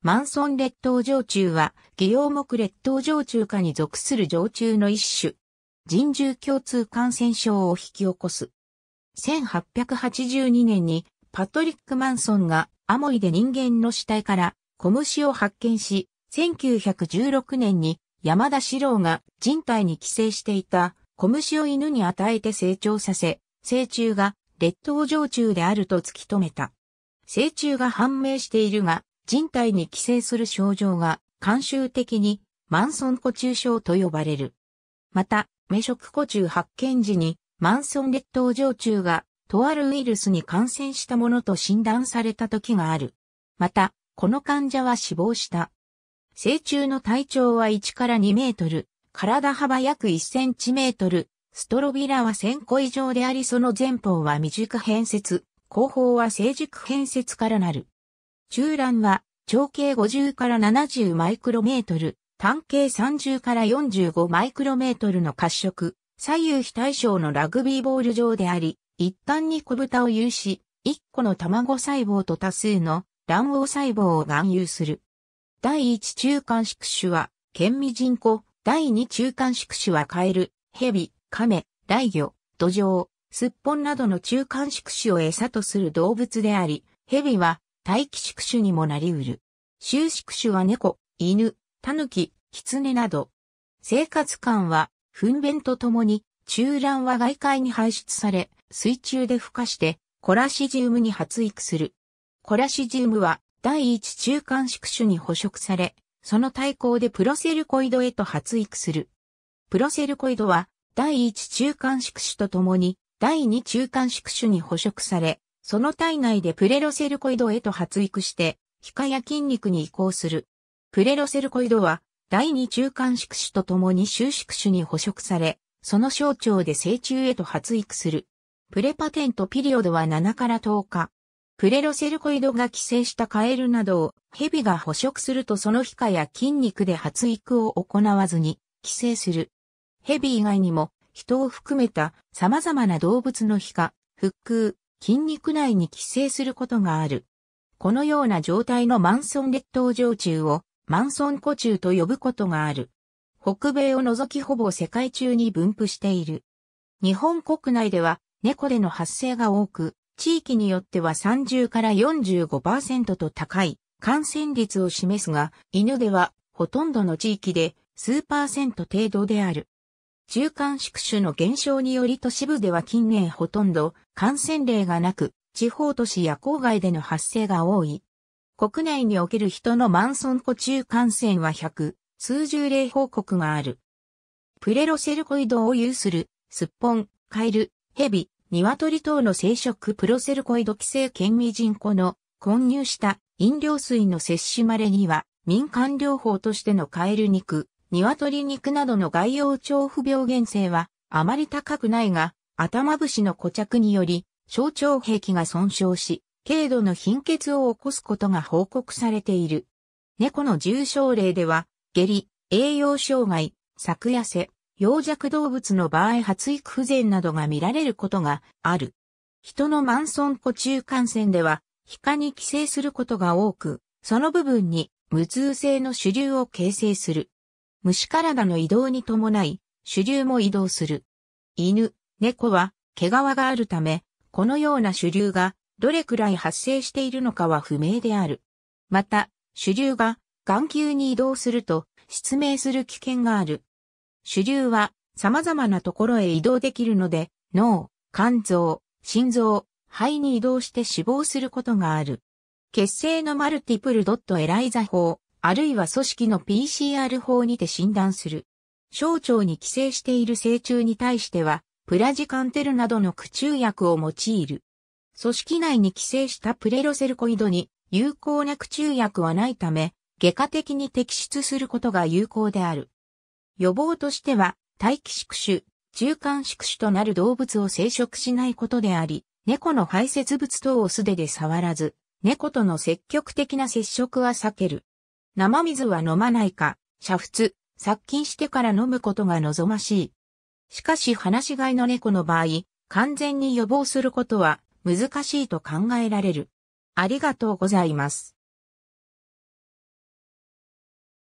マンソン列島常駐は、ギ用目列島常駐下に属する常駐の一種。人獣共通感染症を引き起こす。1882年に、パトリック・マンソンがアモイで人間の死体から小虫を発見し、1916年に山田四郎が人体に寄生していた小虫を犬に与えて成長させ、成虫が列島常駐であると突き止めた。成虫が判明しているが、人体に寄生する症状が慣習的に慢損固中症と呼ばれる。また、目食固中発見時に慢損列島常駐がとあるウイルスに感染したものと診断された時がある。また、この患者は死亡した。成虫の体長は1から2メートル、体幅約1センチメートル、ストロビラは1000個以上でありその前方は未熟変節、後方は成熟変節からなる。中卵は長径50から70マイクロメートル、単径30から45マイクロメートルの褐色、左右非対称のラグビーボール状であり、一旦に小豚を有し、一個の卵細胞と多数の卵黄細胞を含有する。第一中間宿主は、県味人口、第二中間宿主はカエル、ヘビ、カメ、大魚、土壌、スッポンなどの中間宿主を餌とする動物であり、ヘビは大気宿主にもなりうる。収縮種は猫、犬、狸、狐など。生活感は、糞便とともに、中卵は外界に排出され、水中で孵化して、コラシジウムに発育する。コラシジウムは、第一中間宿主に捕食され、その対抗でプロセルコイドへと発育する。プロセルコイドは、第一中間宿主とともに、第二中間宿主に捕食され、その体内でプレロセルコイドへと発育して、皮下や筋肉に移行する。プレロセルコイドは、第二中間宿主とともに収縮種に捕食され、その小腸で成虫へと発育する。プレパテントピリオドは7から10日。プレロセルコイドが寄生したカエルなどを蛇が捕食するとその皮下や筋肉で発育を行わずに寄生する。ビ以外にも人を含めた様々な動物の皮下、腹腔、筋肉内に寄生することがある。このような状態のマンソン列島常駐をマンソン湖中と呼ぶことがある。北米を除きほぼ世界中に分布している。日本国内では猫での発生が多く、地域によっては30から45%と高い感染率を示すが、犬ではほとんどの地域で数パーセント程度である。中間宿主の減少により都市部では近年ほとんど感染例がなく、地方都市や郊外での発生が多い。国内における人のマンソン湖中感染は100、数十例報告がある。プレロセルコイドを有する、スッポン、カエル、ヘビ、鶏等の生殖プロセルコイド規制県民人口の混入した飲料水の摂取まれには民間療法としてのカエル肉、鶏肉などの外用調布病原性はあまり高くないが、頭節の固着により、小腸壁が損傷し、軽度の貧血を起こすことが報告されている。猫の重症例では、下痢、栄養障害、作痩せ、洋弱動物の場合発育不全などが見られることがある。人のマンソン中感染では、皮下に寄生することが多く、その部分に無痛性の主流を形成する。虫体の移動に伴い、主流も移動する。犬、猫は毛皮があるため、このような主流がどれくらい発生しているのかは不明である。また、主流が眼球に移動すると失明する危険がある。主流は様々なところへ移動できるので、脳、肝臓、心臓、肺に移動して死亡することがある。血清のマルティプルドットエライザ法、あるいは組織の PCR 法にて診断する。小腸に寄生している成虫に対しては、プラジカンテルなどの駆虫薬を用いる。組織内に寄生したプレロセルコイドに有効な駆虫薬はないため、外科的に摘出することが有効である。予防としては、待機宿主、中間宿主となる動物を生殖しないことであり、猫の排泄物等を素手で触らず、猫との積極的な接触は避ける。生水は飲まないか、煮沸、殺菌してから飲むことが望ましい。しかし放し飼いの猫の場合、完全に予防することは難しいと考えられる。ありがとうございます。